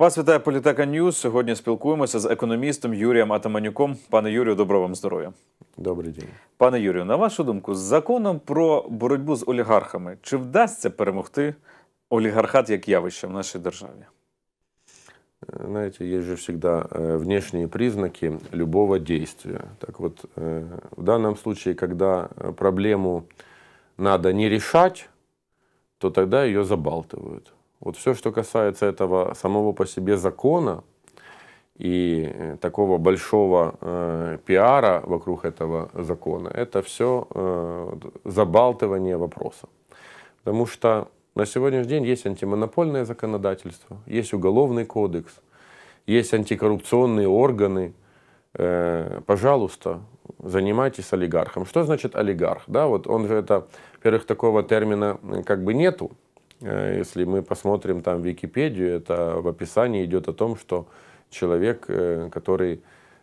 Вас вітає Політека Ньюз. Сьогодні спілкуємося з економістом Юрієм Атаманюком. Пане Юрію, доброго вам здоров'я. Добрий день, пане Юрію. На вашу думку, з законом про боротьбу з олігархами чи вдасться перемогти олігархат як явище в нашій державі? Е, Знаете, есть же всегда внешние признаки любого действия. Так вот, е, в даному случае, когда проблему треба не решать, то тогда ее забалтывают. Вот все, что касается этого самого по себе закона и э, такого большого э, пиара вокруг этого закона, это все э, забалтывание вопроса. Потому что на сегодняшний день есть антимонопольное законодательство, есть уголовный кодекс, есть антикоррупционные органы. Э, пожалуйста, занимайтесь олигархом. Что значит олигарх? Да, вот он же это, во-первых, такого термина как бы нету Э, если мы посмотрим там Википедию, это в описании идет о том, что человек, э, который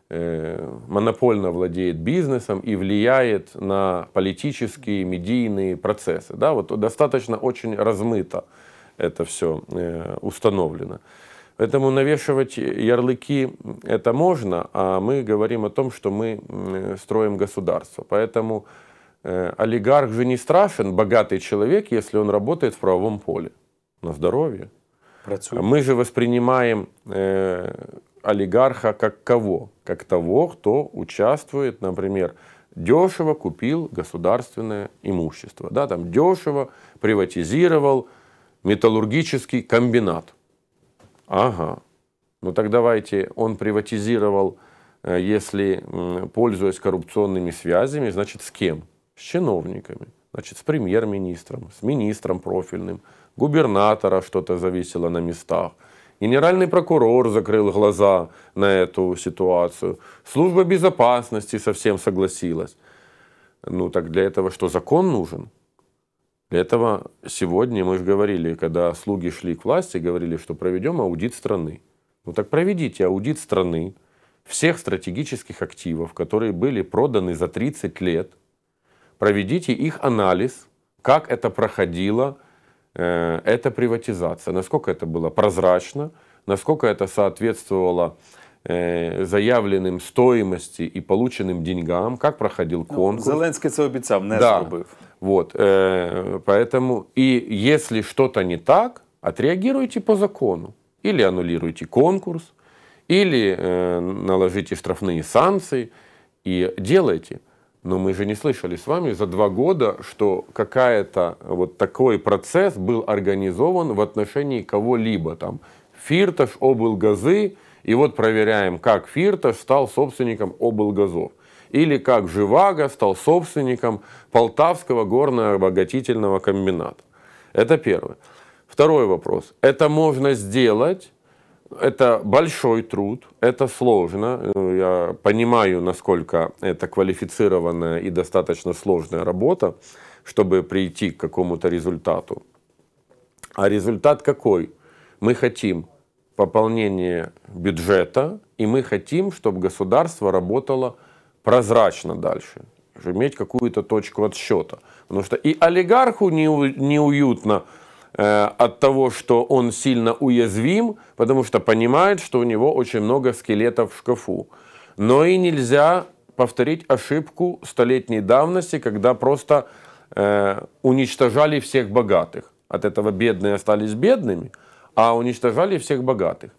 э, монопольно владеет бизнесом и влияет на политические, медийные процессы. Да, вот достаточно очень размыто это все установлено. Поэтому навешивать ярлыки это можно, а мы говорим о том, что мы строим государство. Поэтому Э, олигарх же не страшен, богатый человек, если он работает в правовом поле. На здоровье. Працует. Мы же воспринимаем э, олигарха как кого? Как того, кто участвует, например, дешево купил государственное имущество. Да, там дешево приватизировал металлургический комбинат. Ага. Ну так давайте, он приватизировал, э, если пользуясь коррупционными связями, значит с кем? с чиновниками, значит, с премьер-министром, с министром профильным, губернатора что-то зависело на местах. Генеральный прокурор закрыл глаза на эту ситуацию. Служба безопасности совсем согласилась. Ну так для этого что, закон нужен? Для этого сегодня мы же говорили, когда слуги шли к власти, говорили, что проведем аудит страны. Ну так проведите аудит страны всех стратегических активов, которые были проданы за 30 лет – проведите их анализ, как это проходило, э, эта приватизация, насколько это было прозрачно, насколько это соответствовало э, заявленным стоимости и полученным деньгам, как проходил ну, конкурс. Ну, Зеленський це обіцяв, не да. зробив. Вот, э, поэтому, и если что-то не так, отреагируйте по закону. Или аннулируйте конкурс, или э, наложите штрафные санкции и делайте. Но мы же не слышали с вами за два года, что какая-то вот такой процесс был организован в отношении кого-либо. Там Фирташ, Облгазы, и вот проверяем, как Фирташ стал собственником Облгазов. Или как Живаго стал собственником Полтавского горно-обогатительного комбината. Это первое. Второй вопрос. Это можно сделать это большой труд, это сложно. Э, я понимаю, насколько это квалифицированная и достаточно сложная работа, чтобы прийти к какому-то результату. А результат какой? Мы хотим пополнение бюджета, и мы хотим, чтобы государство работало прозрачно дальше, иметь какую-то точку отсчета. Потому что и олигарху неуютно не Э, от того, что он сильно уязвим, потому что понимает, что у него очень много скелетов в шкафу. Но и нельзя повторить ошибку столетней давности, когда просто э, уничтожали всех богатых. От этого бедные остались бедными, а уничтожали всех богатых.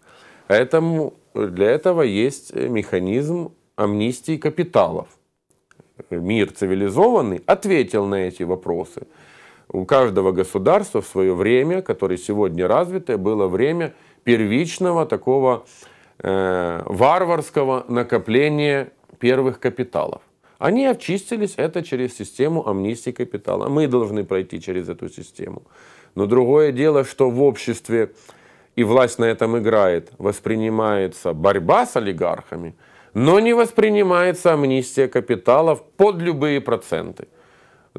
Поэтому для этого есть э, механизм амнистии капиталов. Мир цивилизованный ответил на эти вопросы – у каждого государства в свое время, которое сегодня развитое, было время первичного такого э, варварского накопления первых капиталов. Они очистились это через систему амнистии капитала. Мы должны пройти через эту систему. Но другое дело, что в обществе, и власть на этом играет, воспринимается борьба с олигархами, но не воспринимается амнистия капиталов под любые проценты.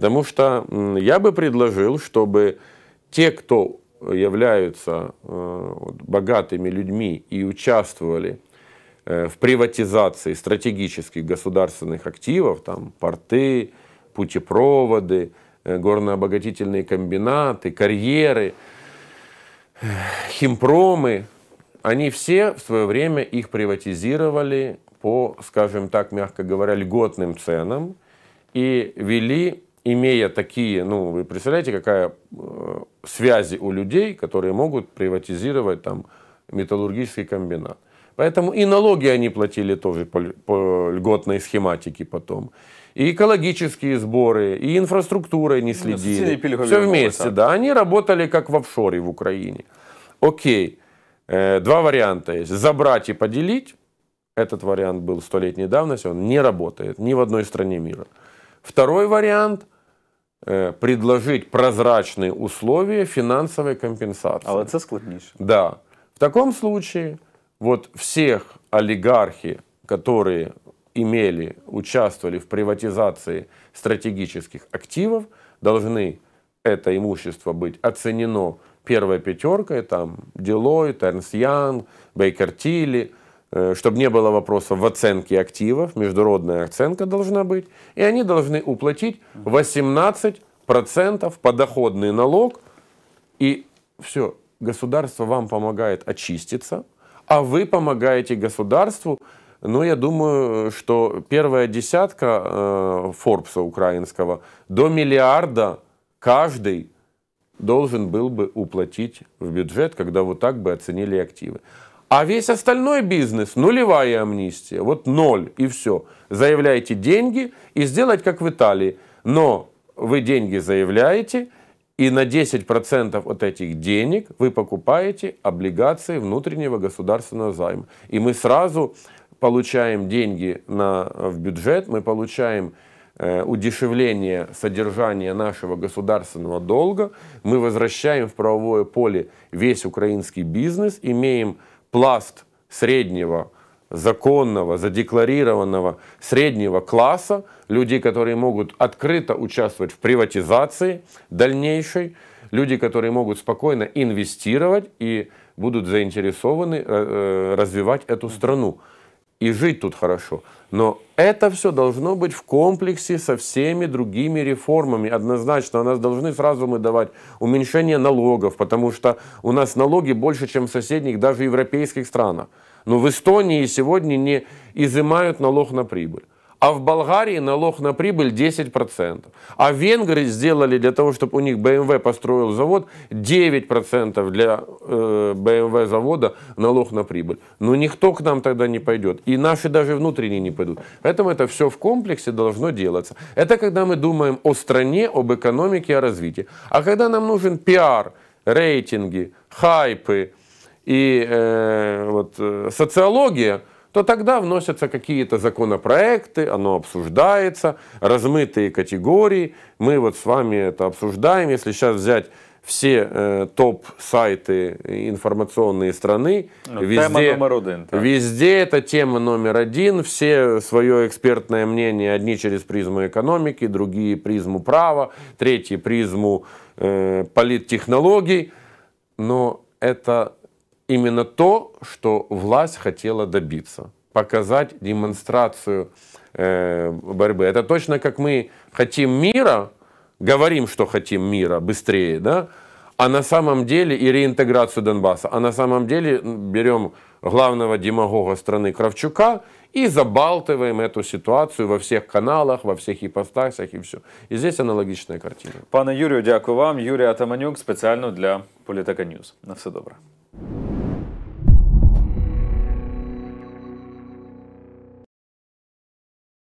Потому что я бы предложил, чтобы те, кто являются э, богатыми людьми и участвовали э, в приватизации стратегических государственных активов, там порты, путепроводы, э, горнообогатительные комбинаты, карьеры, химпромы, они все в свое время их приватизировали по, скажем так, мягко говоря, льготным ценам и вели имея такие, ну, вы представляете, какая э, связи у людей, которые могут приватизировать там металлургический комбинат. Поэтому и налоги они платили тоже по, по льготной схематике потом. И экологические сборы, и инфраструктурой не следили. Ну, Все вместе, да. Они работали как в офшоре в Украине. Окей, э, два варианта есть. Забрать и поделить. Этот вариант был столетней давности, он не работает ни в одной стране мира. Второй вариант – э, предложить прозрачные условия финансовой компенсации. А це складніше. Да. В таком случае вот всех олигархи, которые имели, участвовали в приватизации стратегических активов, должны это имущество быть оценено первой пятеркой, там делой, Ernst Young, Baker Tilly – Э, чтобы не было вопросов в оценке активов, международная оценка должна быть, и они должны уплатить 18% подоходный налог, и все, государство вам помогает очиститься, а вы помогаете государству, ну, я думаю, что первая десятка э, Форбса украинского до миллиарда каждый должен был бы уплатить в бюджет, когда вот так бы оценили активы. А весь остальной бизнес – нулевая амнистия. Вот ноль и все. Заявляйте деньги и сделать как в Италии. Но вы деньги заявляете, и на 10% от этих денег вы покупаете облигации внутреннего государственного займа. И мы сразу получаем деньги на, в бюджет, мы получаем э, удешевление содержания нашего государственного долга, мы возвращаем в правовое поле весь украинский бизнес, имеем пласт среднего, законного, задекларированного среднего класса, людей, которые могут открыто участвовать в приватизации дальнейшей, люди, которые могут спокойно инвестировать и будут заинтересованы э, э, развивать эту страну и жить тут хорошо. Но это все должно быть в комплексе со всеми другими реформами. Однозначно, у нас должны сразу мы давать уменьшение налогов, потому что у нас налоги больше, чем в соседних, даже европейских странах. Но в Эстонии сегодня не изымают налог на прибыль а в Болгарии налог на прибыль 10%. А венгры сделали для того, чтобы у них BMW эм построил завод, 9% для э, BMW эм завода налог на прибыль. Но никто к нам тогда не пойдет. И наши даже внутренние не пойдут. Поэтому это все в комплексе должно делаться. Это когда мы думаем о стране, об экономике, о развитии. А когда нам нужен пиар, рейтинги, хайпы и э, вот, э, социология – то тогда вносятся какие-то законопроекты, оно обсуждается, размытые категории. Мы вот с вами это обсуждаем. Если сейчас взять все э, топ-сайты информационные страны. Ну, везде, тема номер один. Везде это тема номер один. Все свое экспертное мнение, одни через призму экономики, другие призму права, третьи призму э, политтехнологий. Но это именно то, что власть хотела добиться. Показать демонстрацию э, борьбы. Это точно как мы хотим мира, говорим, что хотим мира быстрее, да, а на самом деле и реинтеграцию Донбасса, а на самом деле берем главного демагога страны Кравчука и забалтываем эту ситуацию во всех каналах, во всех іпостасях и все. И здесь аналогичная картина. Пане Юрію, дякую вам. Юрий Атаманюк специально для Політика Ньюс. На все доброе.